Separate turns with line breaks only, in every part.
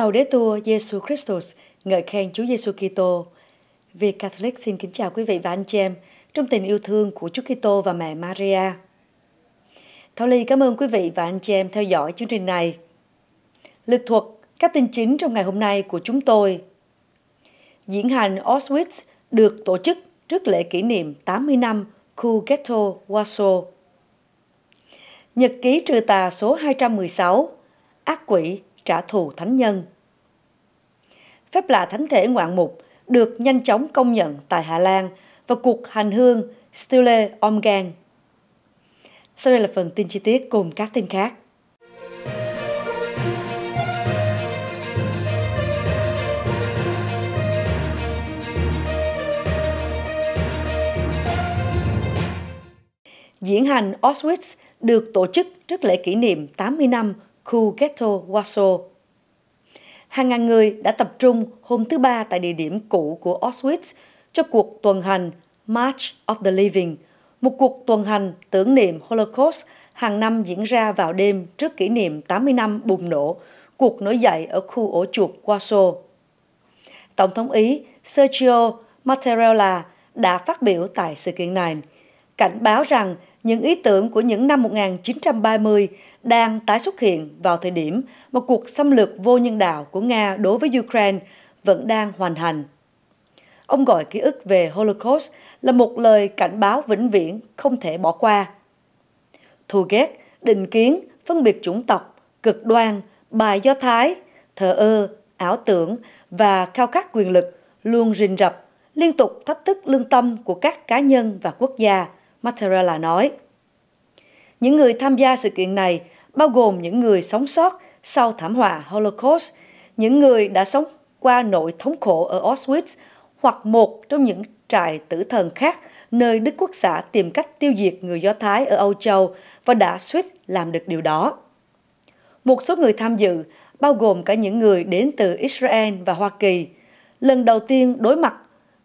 Laudetur Jesu Christus, ngợi khen Chúa Giêsu Kitô. Vì Catholic xin kính chào quý vị và anh chị em trong tình yêu thương của Chúa Kitô và mẹ Maria. Thảo Ly cảm ơn quý vị và anh chị em theo dõi chương trình này. Lực thuật các tin chính trong ngày hôm nay của chúng tôi. Diễn hành Auschwitz được tổ chức trước lễ kỷ niệm 80 năm khu ghetto Warsaw. Nhật ký trừ tà số 216, ác quỷ trả thù thánh nhân phép lạ thánh thể ngoạn mục được nhanh chóng công nhận tại Hà Lan và cuộc hành hương Stille Omgang. Sau đây là phần tin chi tiết cùng các tin khác. Diễn hành Auschwitz được tổ chức trước lễ kỷ niệm 80 năm khu ghetto Warsaw hàng ngàn người đã tập trung hôm thứ Ba tại địa điểm cũ của Auschwitz cho cuộc tuần hành March of the Living, một cuộc tuần hành tưởng niệm Holocaust hàng năm diễn ra vào đêm trước kỷ niệm 80 năm bùng nổ, cuộc nổi dậy ở khu ổ chuột Warsaw. Tổng thống Ý Sergio Mattarella đã phát biểu tại sự kiện này, cảnh báo rằng những ý tưởng của những năm 1930 đang tái xuất hiện vào thời điểm một cuộc xâm lược vô nhân đạo của Nga đối với Ukraine vẫn đang hoàn thành. Ông gọi ký ức về Holocaust là một lời cảnh báo vĩnh viễn không thể bỏ qua. Thù ghét, định kiến, phân biệt chủng tộc, cực đoan, bài do thái, thờ ơ, ảo tưởng và khao khát quyền lực luôn rình rập, liên tục thách thức lương tâm của các cá nhân và quốc gia – Mattarella nói. Những người tham gia sự kiện này bao gồm những người sống sót sau thảm họa Holocaust, những người đã sống qua nội thống khổ ở Auschwitz hoặc một trong những trại tử thần khác nơi Đức Quốc xã tìm cách tiêu diệt người Do Thái ở Âu Châu và đã suýt làm được điều đó. Một số người tham dự, bao gồm cả những người đến từ Israel và Hoa Kỳ, lần đầu tiên đối mặt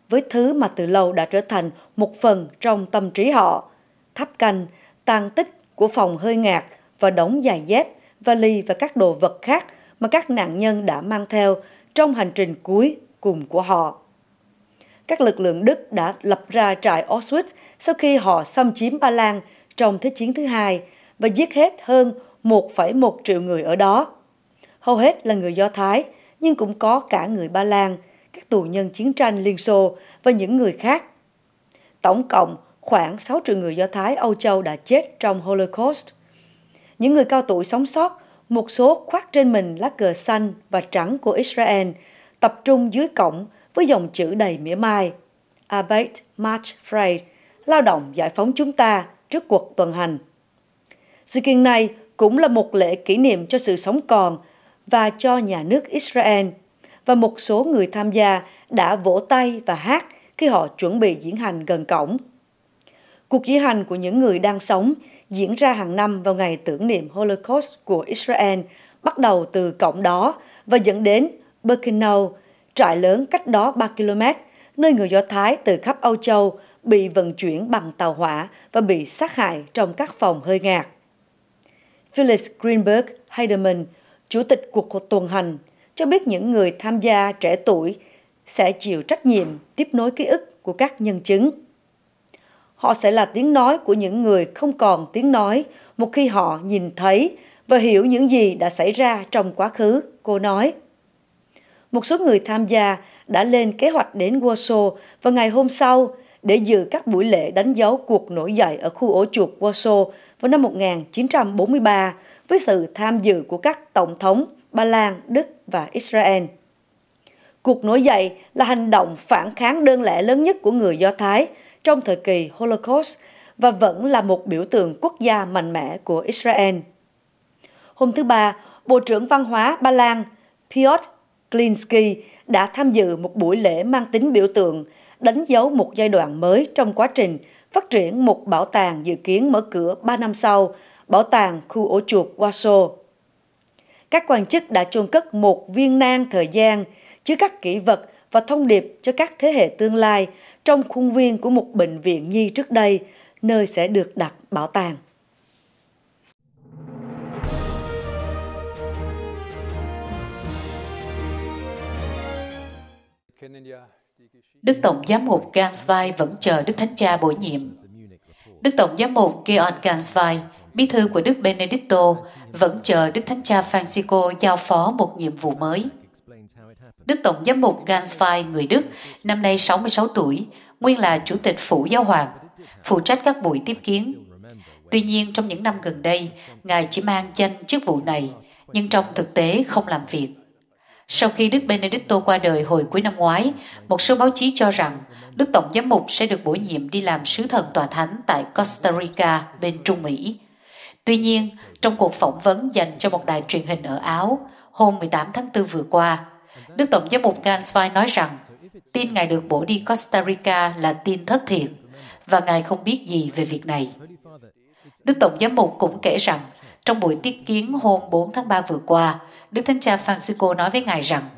với thứ mà từ lâu đã trở thành một phần trong tâm trí họ. Tháp canh, tàn tích của phòng hơi ngạt và đống giày dép, vali và các đồ vật khác mà các nạn nhân đã mang theo trong hành trình cuối cùng của họ. Các lực lượng Đức đã lập ra trại Auschwitz sau khi họ xâm chiếm Ba Lan trong Thế chiến thứ hai và giết hết hơn 1,1 triệu người ở đó. Hầu hết là người Do Thái, nhưng cũng có cả người Ba Lan – các tù nhân chiến tranh Liên Xô và những người khác. Tổng cộng, khoảng 6 triệu người Do Thái Âu Châu đã chết trong Holocaust. Những người cao tuổi sống sót, một số khoác trên mình lá cờ xanh và trắng của Israel, tập trung dưới cổng với dòng chữ đầy mỉa mai. Arbeit March Frei, lao động giải phóng chúng ta trước cuộc tuần hành. Sự kiện này cũng là một lễ kỷ niệm cho sự sống còn và cho nhà nước Israel và một số người tham gia đã vỗ tay và hát khi họ chuẩn bị diễn hành gần cổng. Cuộc diễn hành của những người đang sống diễn ra hàng năm vào ngày tưởng niệm Holocaust của Israel, bắt đầu từ cổng đó và dẫn đến Birkenau, trại lớn cách đó 3 km, nơi người Do Thái từ khắp Âu Châu bị vận chuyển bằng tàu hỏa và bị sát hại trong các phòng hơi ngạt. Phyllis Greenberg Heidemann, Chủ tịch cuộc tuần hành, cho biết những người tham gia trẻ tuổi sẽ chịu trách nhiệm tiếp nối ký ức của các nhân chứng. Họ sẽ là tiếng nói của những người không còn tiếng nói một khi họ nhìn thấy và hiểu những gì đã xảy ra trong quá khứ, cô nói. Một số người tham gia đã lên kế hoạch đến Warsaw vào ngày hôm sau để dự các buổi lễ đánh dấu cuộc nổi dậy ở khu ổ chuột Warsaw vào năm 1943 với sự tham dự của các tổng thống Ba Lan, Đức và Israel. Cuộc nổi dậy là hành động phản kháng đơn lẻ lớn nhất của người Do Thái trong thời kỳ Holocaust và vẫn là một biểu tượng quốc gia mạnh mẽ của Israel. Hôm thứ Ba, Bộ trưởng Văn hóa Ba Lan Piotr Klinsky đã tham dự một buổi lễ mang tính biểu tượng, đánh dấu một giai đoạn mới trong quá trình phát triển một bảo tàng dự kiến mở cửa 3 năm sau, bảo tàng khu ổ chuột Warsaw các quan chức đã chôn cất một viên nang thời gian chứa các kỷ vật và thông điệp cho các thế hệ tương lai trong khuôn viên của một bệnh viện nhi trước đây, nơi sẽ được đặt bảo tàng.
Đức Tổng Giám mục Gansweil vẫn chờ Đức Thánh Cha bổ nhiệm. Đức Tổng Giám mục Georg Gansweil bí thư của Đức Benedicto, vẫn chờ Đức Thánh Cha Francisco giao phó một nhiệm vụ mới. Đức Tổng giám mục Gansfai người Đức, năm nay 66 tuổi, nguyên là Chủ tịch Phủ Giáo hoàng, phụ trách các buổi tiếp kiến. Tuy nhiên, trong những năm gần đây, Ngài chỉ mang danh chức vụ này, nhưng trong thực tế không làm việc. Sau khi Đức Benedicto qua đời hồi cuối năm ngoái, một số báo chí cho rằng Đức Tổng Giám mục sẽ được bổ nhiệm đi làm sứ thần tòa thánh tại Costa Rica bên Trung Mỹ Tuy nhiên, trong cuộc phỏng vấn dành cho một đài truyền hình ở Áo hôm 18 tháng 4 vừa qua, Đức Tổng giám mục Ganswein nói rằng tin Ngài được bổ đi Costa Rica là tin thất thiệt và Ngài không biết gì về việc này. Đức Tổng giám mục cũng kể rằng trong buổi tiếp kiến hôm 4 tháng 3 vừa qua, Đức Thánh Cha Francisco nói với Ngài rằng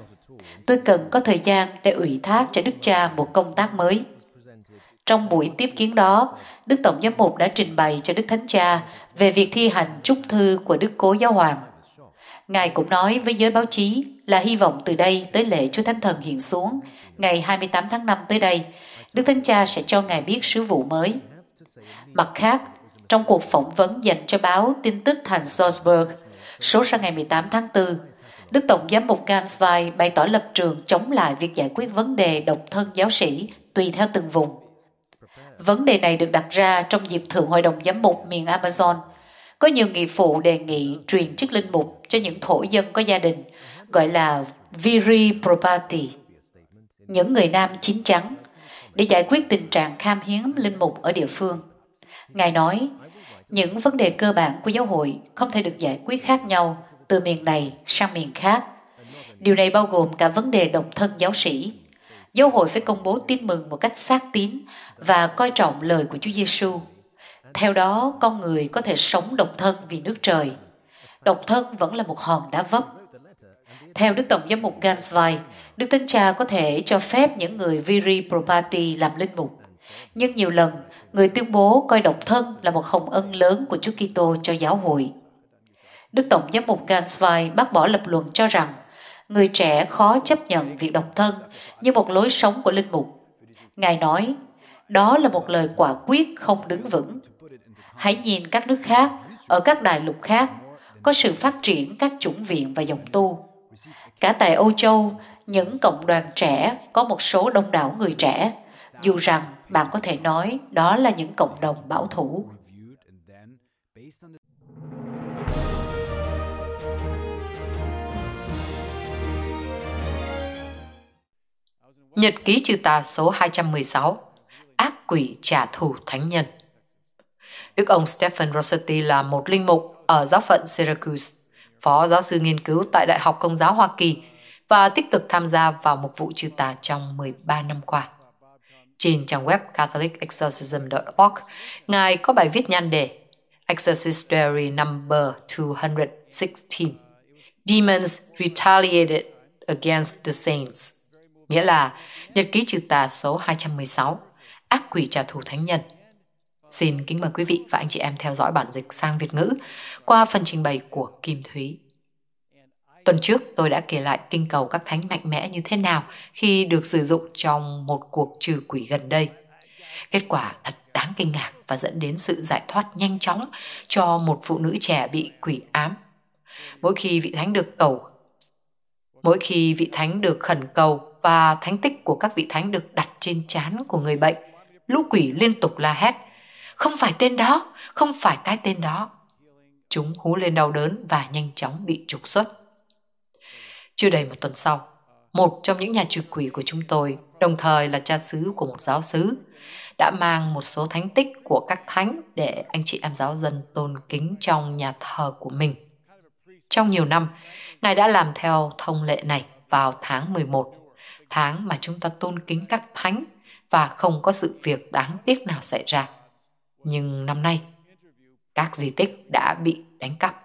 Tôi cần có thời gian để ủy thác cho Đức Cha một công tác mới – trong buổi tiếp kiến đó, Đức Tổng Giám mục đã trình bày cho Đức Thánh Cha về việc thi hành chúc thư của Đức Cố Giáo Hoàng. Ngài cũng nói với giới báo chí là hy vọng từ đây tới lễ Chúa Thánh Thần hiện xuống, ngày 28 tháng 5 tới đây, Đức Thánh Cha sẽ cho Ngài biết sứ vụ mới. Mặt khác, trong cuộc phỏng vấn dành cho báo tin tức thành Salzburg, số ra ngày 18 tháng 4, Đức Tổng giám mục Gansweil bày tỏ lập trường chống lại việc giải quyết vấn đề độc thân giáo sĩ tùy theo từng vùng. Vấn đề này được đặt ra trong dịp Thượng Hội đồng Giám mục miền Amazon. Có nhiều nghị phụ đề nghị truyền chức linh mục cho những thổ dân có gia đình, gọi là viri probati, những người nam chín chắn để giải quyết tình trạng kham hiếm linh mục ở địa phương. Ngài nói, những vấn đề cơ bản của giáo hội không thể được giải quyết khác nhau từ miền này sang miền khác. Điều này bao gồm cả vấn đề độc thân giáo sĩ, giáo hội phải công bố tin mừng một cách xác tín và coi trọng lời của Chúa Giêsu. Theo đó, con người có thể sống độc thân vì nước trời. Độc thân vẫn là một hòn đá vấp. Theo Đức Tổng giám mục Gansweig, Đức Thánh Cha có thể cho phép những người viri propati làm linh mục. Nhưng nhiều lần, người tuyên bố coi độc thân là một hồng ân lớn của Chúa Kitô cho giáo hội. Đức Tổng giám mục Gansweig bác bỏ lập luận cho rằng người trẻ khó chấp nhận việc độc thân như một lối sống của linh mục. Ngài nói, đó là một lời quả quyết không đứng vững. Hãy nhìn các nước khác, ở các đại lục khác, có sự phát triển các chủng viện và dòng tu. Cả tại Âu Châu, những cộng đoàn trẻ có một số đông đảo người trẻ, dù rằng bạn có thể nói đó là những cộng đồng bảo thủ.
Nhật ký trừ tà số 216 Ác quỷ trả thù thánh nhân Đức ông Stephen Rossetti là một linh mục ở giáo phận Syracuse, phó giáo sư nghiên cứu tại Đại học Công giáo Hoa Kỳ và tích cực tham gia vào mục vụ trừ tà trong 13 năm qua. Trên trang web catholicexorcism.org, ngài có bài viết nhan đề Exorcist Diary Number 216 Demons Retaliated Against the Saints – nghĩa là Nhật ký trừ tà số 216, ác quỷ trả thù thánh nhân. Xin kính mời quý vị và anh chị em theo dõi bản dịch sang Việt ngữ qua phần trình bày của Kim Thúy. Tuần trước tôi đã kể lại kinh cầu các thánh mạnh mẽ như thế nào khi được sử dụng trong một cuộc trừ quỷ gần đây. Kết quả thật đáng kinh ngạc và dẫn đến sự giải thoát nhanh chóng cho một phụ nữ trẻ bị quỷ ám. Mỗi khi vị thánh được cầu Mỗi khi vị thánh được khẩn cầu và thánh tích của các vị thánh được đặt trên trán của người bệnh. Lũ quỷ liên tục la hét, không phải tên đó, không phải cái tên đó. Chúng hú lên đau đớn và nhanh chóng bị trục xuất. Chưa đầy một tuần sau, một trong những nhà trừ quỷ của chúng tôi, đồng thời là cha xứ của một giáo xứ, đã mang một số thánh tích của các thánh để anh chị em giáo dân tôn kính trong nhà thờ của mình. Trong nhiều năm, Ngài đã làm theo thông lệ này vào tháng 11 tháng mà chúng ta tôn kính các thánh và không có sự việc đáng tiếc nào xảy ra. Nhưng năm nay, các di tích đã bị đánh cắp.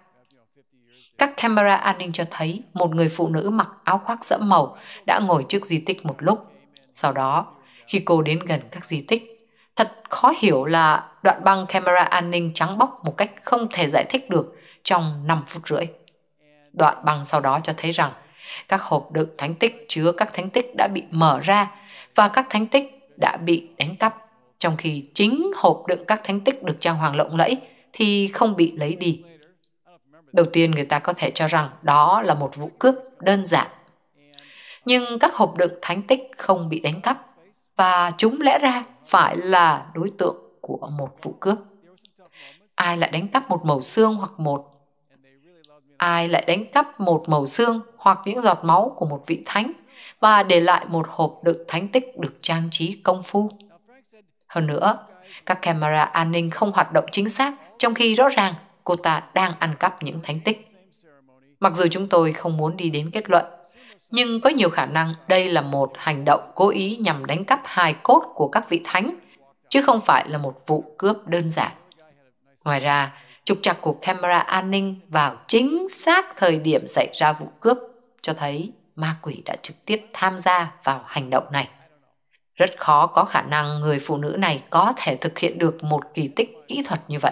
Các camera an ninh cho thấy một người phụ nữ mặc áo khoác sẫm màu đã ngồi trước di tích một lúc. Sau đó, khi cô đến gần các di tích, thật khó hiểu là đoạn băng camera an ninh trắng bóc một cách không thể giải thích được trong 5 phút rưỡi. Đoạn băng sau đó cho thấy rằng các hộp đựng thánh tích chứa các thánh tích đã bị mở ra và các thánh tích đã bị đánh cắp, trong khi chính hộp đựng các thánh tích được trang hoàng lộng lẫy thì không bị lấy đi. Đầu tiên người ta có thể cho rằng đó là một vụ cướp đơn giản. Nhưng các hộp đựng thánh tích không bị đánh cắp và chúng lẽ ra phải là đối tượng của một vụ cướp. Ai lại đánh cắp một mẩu xương hoặc một ai lại đánh cắp một mẩu xương hoặc những giọt máu của một vị thánh và để lại một hộp đựng thánh tích được trang trí công phu. Hơn nữa, các camera an ninh không hoạt động chính xác trong khi rõ ràng cô ta đang ăn cắp những thánh tích. Mặc dù chúng tôi không muốn đi đến kết luận, nhưng có nhiều khả năng đây là một hành động cố ý nhằm đánh cắp hai cốt của các vị thánh, chứ không phải là một vụ cướp đơn giản. Ngoài ra, trục trặc của camera an ninh vào chính xác thời điểm xảy ra vụ cướp cho thấy ma quỷ đã trực tiếp tham gia vào hành động này. Rất khó có khả năng người phụ nữ này có thể thực hiện được một kỳ tích kỹ thuật như vậy.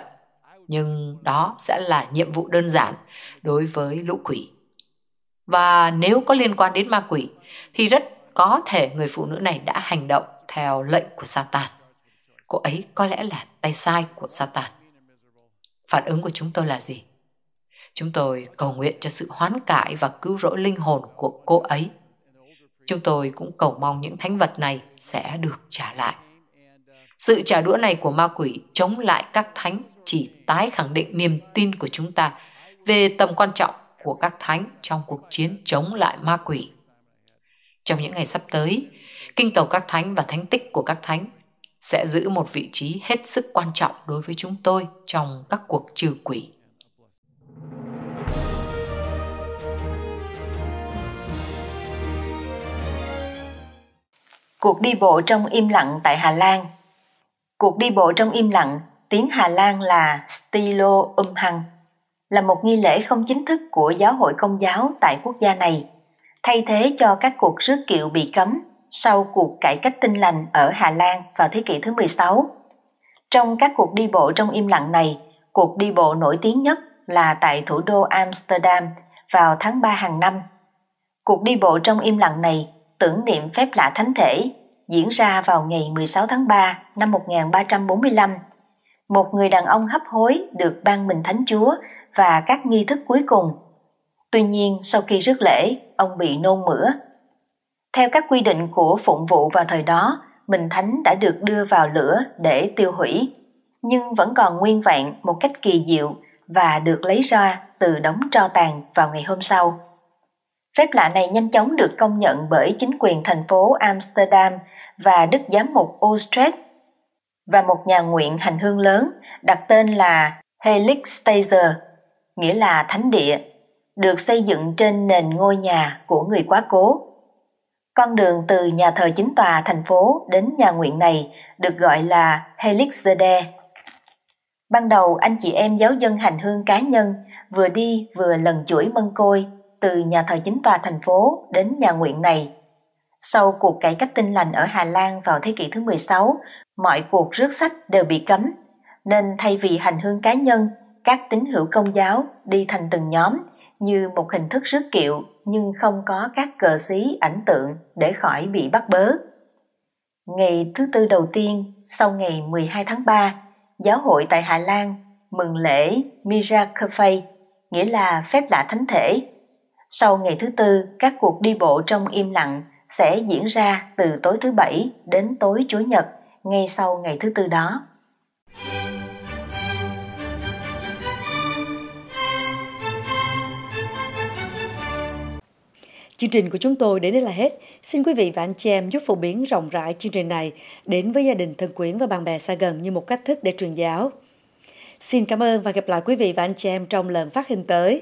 Nhưng đó sẽ là nhiệm vụ đơn giản đối với lũ quỷ. Và nếu có liên quan đến ma quỷ thì rất có thể người phụ nữ này đã hành động theo lệnh của Satan. Cô ấy có lẽ là tay sai của Satan. Phản ứng của chúng tôi là gì? Chúng tôi cầu nguyện cho sự hoán cải và cứu rỗi linh hồn của cô ấy. Chúng tôi cũng cầu mong những thánh vật này sẽ được trả lại. Sự trả đũa này của ma quỷ chống lại các thánh chỉ tái khẳng định niềm tin của chúng ta về tầm quan trọng của các thánh trong cuộc chiến chống lại ma quỷ. Trong những ngày sắp tới, kinh cầu các thánh và thánh tích của các thánh sẽ giữ một vị trí hết sức quan trọng đối với chúng tôi trong
các cuộc trừ quỷ. Cuộc đi bộ trong im lặng tại Hà Lan Cuộc đi bộ trong im lặng, tiếng Hà Lan là Stilo Um Hăng, là một nghi lễ không chính thức của giáo hội công giáo tại quốc gia này, thay thế cho các cuộc rước kiệu bị cấm sau cuộc cải cách tinh lành ở Hà Lan vào thế kỷ thứ 16. Trong các cuộc đi bộ trong im lặng này, cuộc đi bộ nổi tiếng nhất là tại thủ đô Amsterdam vào tháng 3 hàng năm. Cuộc đi bộ trong im lặng này tưởng niệm phép lạ thánh thể diễn ra vào ngày 16 tháng 3 năm 1345. Một người đàn ông hấp hối được ban mình thánh chúa và các nghi thức cuối cùng. Tuy nhiên, sau khi rước lễ, ông bị nôn mửa. Theo các quy định của phụng vụ vào thời đó, mình thánh đã được đưa vào lửa để tiêu hủy, nhưng vẫn còn nguyên vẹn một cách kỳ diệu và được lấy ra từ đống tro tàn vào ngày hôm sau. Phép lạ này nhanh chóng được công nhận bởi chính quyền thành phố Amsterdam và Đức Giám mục Utrecht và một nhà nguyện hành hương lớn đặt tên là Helix Stager, nghĩa là thánh địa, được xây dựng trên nền ngôi nhà của người quá cố. Con đường từ nhà thờ chính tòa thành phố đến nhà nguyện này được gọi là Helixerde. Ban đầu anh chị em giáo dân hành hương cá nhân vừa đi vừa lần chuỗi mân côi từ nhà thờ chính tòa thành phố đến nhà nguyện này. Sau cuộc cải cách tinh lành ở Hà Lan vào thế kỷ thứ 16, mọi cuộc rước sách đều bị cấm, nên thay vì hành hương cá nhân, các tín hữu công giáo đi thành từng nhóm như một hình thức rước kiệu nhưng không có các cờ xí ảnh tượng để khỏi bị bắt bớ. Ngày thứ tư đầu tiên sau ngày 12 tháng 3, giáo hội tại Hà Lan mừng lễ Miracle nghĩa là phép lạ thánh thể sau ngày thứ tư, các cuộc đi bộ trong im lặng sẽ diễn ra từ tối thứ bảy đến tối Chủ nhật, ngay sau ngày thứ tư đó.
Chương trình của chúng tôi đến đây là hết. Xin quý vị và anh chị em giúp phổ biến rộng rãi chương trình này đến với gia đình thân quyến và bạn bè xa gần như một cách thức để truyền giáo. Xin cảm ơn và gặp lại quý vị và anh chị em trong lần phát hình tới.